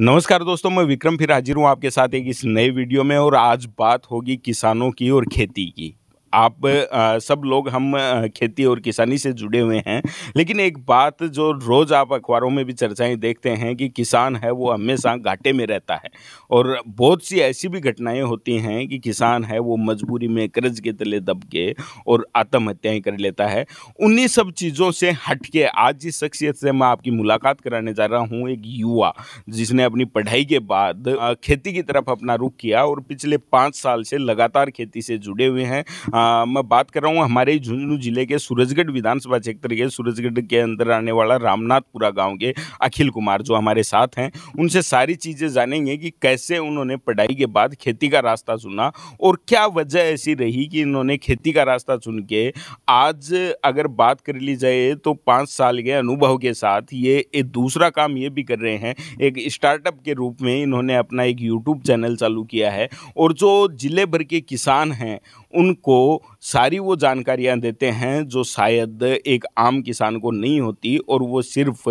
नमस्कार दोस्तों मैं विक्रम फिर हाजिर हूँ आपके साथ एक इस नए वीडियो में और आज बात होगी किसानों की और खेती की आप आ, सब लोग हम खेती और किसानी से जुड़े हुए हैं लेकिन एक बात जो रोज़ आप अखबारों में भी चर्चाएं देखते हैं कि किसान है वो हमेशा घाटे में रहता है और बहुत सी ऐसी भी घटनाएं होती हैं कि किसान है वो मजबूरी में कर्ज के तले दब के और आत्महत्याएं कर लेता है उन्हीं सब चीज़ों से हट के आज जिस शख्सियत से मैं आपकी मुलाकात कराने जा रहा हूँ एक युवा जिसने अपनी पढ़ाई के बाद खेती की तरफ अपना रुख किया और पिछले पाँच साल से लगातार खेती से जुड़े हुए हैं मैं बात कर रहा हूँ हमारे झुंझुनू जिले के सूरजगढ़ विधानसभा क्षेत्र के सूरजगढ़ के अंदर आने वाला रामनाथपुरा गाँव के अखिल कुमार जो हमारे साथ हैं उनसे सारी चीज़ें जानेंगे कि कैसे उन्होंने पढ़ाई के बाद खेती का रास्ता चुना और क्या वजह ऐसी रही कि इन्होंने खेती का रास्ता चुन के आज अगर बात कर ली जाए तो पाँच साल के अनुभव के साथ ये एक दूसरा काम ये भी कर रहे हैं एक स्टार्टअप के रूप में इन्होंने अपना एक यूट्यूब चैनल चालू किया है और जो ज़िले भर के किसान हैं उनको euros सारी वो जानकारियां देते हैं जो शायद एक आम किसान को नहीं होती और वो सिर्फ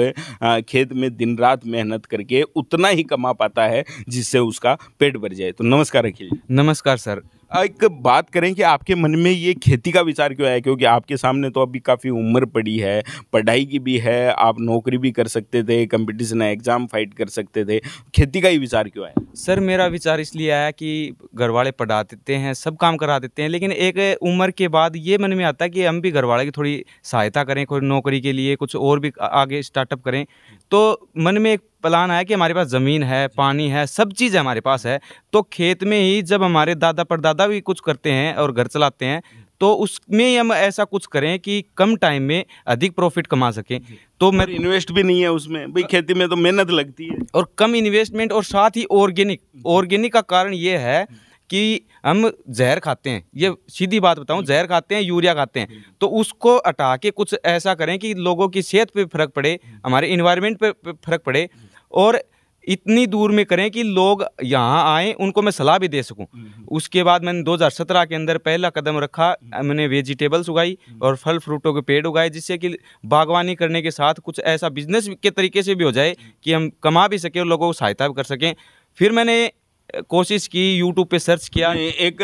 खेत में दिन रात मेहनत करके उतना ही कमा पाता है जिससे उसका पेट भर जाए तो नमस्कार अखिल नमस्कार सर एक बात करें कि आपके मन में ये खेती का विचार क्यों आया क्योंकि आपके सामने तो अभी काफ़ी उम्र पड़ी है पढ़ाई की भी है आप नौकरी भी कर सकते थे कंपटीशन है एग्ज़ाम फाइट कर सकते थे खेती का ही विचार क्यों आया सर मेरा विचार इसलिए आया कि घर वाले पढ़ा देते हैं सब काम करा देते हैं लेकिन एक उम्र उम्र के बाद ये मन में आता है कि हम भी घर वाले की थोड़ी सहायता करें कोई नौकरी के लिए कुछ और भी आगे स्टार्टअप करें तो मन में एक प्लान आया कि हमारे पास ज़मीन है पानी है सब चीज़ हमारे पास है तो खेत में ही जब हमारे दादा परदादा भी कुछ करते हैं और घर चलाते हैं तो उसमें हम ऐसा कुछ करें कि कम टाइम में अधिक प्रॉफिट कमा सकें तो मैं इन्वेस्ट भी नहीं है उसमें भाई खेती में तो मेहनत लगती है और कम इन्वेस्टमेंट और साथ ही ऑर्गेनिक ऑर्गेनिक का कारण ये है कि हम जहर खाते हैं ये सीधी बात बताऊं जहर खाते हैं यूरिया खाते हैं तो उसको हटा के कुछ ऐसा करें कि लोगों की सेहत पे फ़र्क पड़े हमारे इन्वायरमेंट पे फ़र्क पड़े और इतनी दूर में करें कि लोग यहाँ आएँ उनको मैं सलाह भी दे सकूँ उसके बाद मैंने 2017 के अंदर पहला कदम रखा मैंने वेजिटेबल्स उगाई और फल फ्रूटों के पेड़ उगाए जिससे कि बागवानी करने के साथ कुछ ऐसा बिजनेस के तरीके से भी हो जाए कि हम कमा भी सकें और लोगों को सहायता भी कर सकें फिर मैंने कोशिश की यूट्यूब पे सर्च किया एक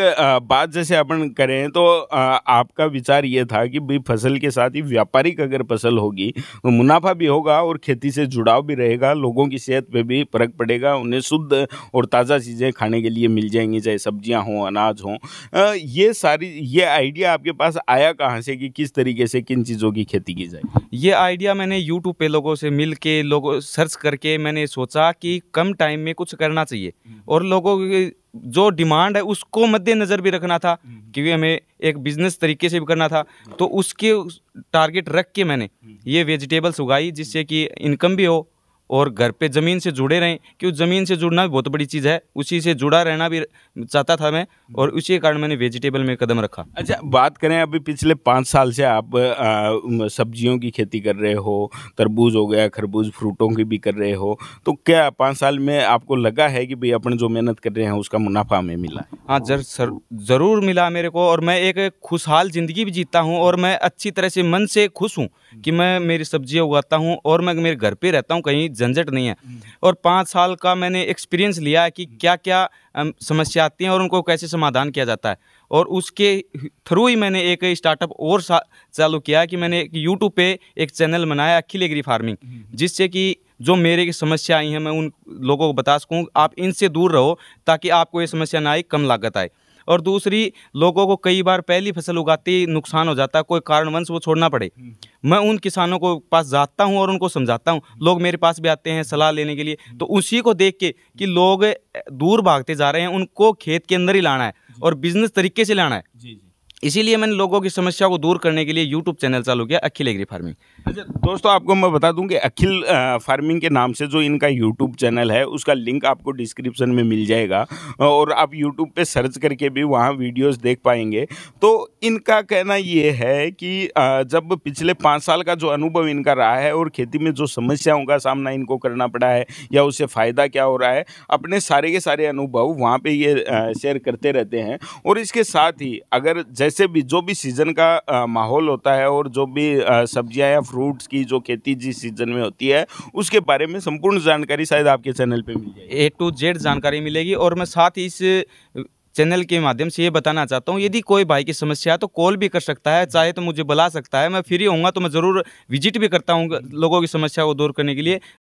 बात जैसे अपन करें तो आपका विचार ये था कि भाई फसल के साथ ही व्यापारिक अगर फसल होगी तो मुनाफा भी होगा और खेती से जुड़ाव भी रहेगा लोगों की सेहत पे भी फर्क पड़ेगा उन्हें शुद्ध और ताज़ा चीज़ें खाने के लिए मिल जाएंगी चाहे सब्जियां हों अनाज हों ये सारी ये आइडिया आपके पास आया कहाँ से कि किस तरीके से किन चीज़ों की खेती की जाए ये आइडिया मैंने यूट्यूब पर लोगों से मिल के लोगों सर्च करके मैंने सोचा कि कम टाइम में कुछ करना चाहिए हम्म। और लोग लोगों की जो डिमांड है उसको मद्देनज़र भी रखना था क्योंकि हम्म। हमें एक बिजनेस तरीके से भी करना था तो उसके टारगेट रख के मैंने हम्म। ये वेजिटेबल्स उगाई जिससे कि इनकम भी हो और घर पे ज़मीन से जुड़े रहें क्योंकि ज़मीन से जुड़ना भी बहुत बड़ी चीज़ है उसी से जुड़ा रहना भी चाहता था मैं और उसी कारण मैंने वेजिटेबल में कदम रखा अच्छा बात करें अभी पिछले पाँच साल से आप सब्जियों की खेती कर रहे हो तरबूज हो गया खरबूज फ्रूटों की भी कर रहे हो तो क्या पाँच साल में आपको लगा है कि भाई अपन जो मेहनत कर रहे हैं उसका मुनाफा हमें मिला हाँ जर ज़रूर मिला मेरे को और मैं एक खुशहाल ज़िंदगी भी जीतता हूँ और मैं अच्छी तरह से मन से खुश हूँ कि मैं मेरी सब्जियाँ उगाता हूँ और मैं मेरे घर पे रहता हूँ कहीं झंझट नहीं है और पाँच साल का मैंने एक्सपीरियंस लिया है कि क्या क्या समस्या आती हैं और उनको कैसे समाधान किया जाता है और उसके थ्रू ही मैंने एक स्टार्टअप और चालू किया कि मैंने एक यूट्यूब पर एक चैनल बनाया अखिल एग्री फार्मिंग जिससे कि जो मेरे की समस्या आई है मैं उन लोगों को बता सकूँ आप इनसे दूर रहो ताकि आपको ये समस्या ना आए कम लागत आए और दूसरी लोगों को कई बार पहली फसल उगाती नुकसान हो जाता है कोई कारणवंश वो छोड़ना पड़े हम्म। मैं उन किसानों को पास जाता हूँ और उनको समझाता हूँ हम्म। लोग मेरे पास भी आते हैं सलाह लेने के लिए हम्म। तो उसी को देख के कि लोग दूर भागते जा रहे हैं उनको खेत के अंदर ही लाना है और बिजनेस तरीके से लाना है इसीलिए मैंने लोगों की समस्या को दूर करने के लिए यूट्यूब चैनल चालू किया अखिल एग्री फार्मिंग अच्छा दोस्तों आपको मैं बता दूं कि अखिल फार्मिंग के नाम से जो इनका यूट्यूब चैनल है उसका लिंक आपको डिस्क्रिप्शन में मिल जाएगा और आप यूट्यूब पे सर्च करके भी वहाँ वीडियोस देख पाएंगे तो इनका कहना ये है कि जब पिछले पाँच साल का जो अनुभव इनका रहा है और खेती में जो समस्याओं का सामना इनको करना पड़ा है या उससे फ़ायदा क्या हो रहा है अपने सारे के सारे अनुभव वहाँ पर ये शेयर करते रहते हैं और इसके साथ ही अगर जैसे वैसे भी जो भी सीज़न का माहौल होता है और जो भी सब्जियां या फ्रूट्स की जो खेती जिस सीज़न में होती है उसके बारे में संपूर्ण जानकारी शायद आपके चैनल पे मिल जाएगी ए टू जेड जानकारी मिलेगी और मैं साथ ही इस चैनल के माध्यम से ये बताना चाहता हूँ यदि कोई भाई की समस्या है तो कॉल भी कर सकता है चाहे तो मुझे बुला सकता है मैं फ्री होऊंगा तो मैं ज़रूर विजिट भी करता हूँ लोगों की समस्या को दूर करने के लिए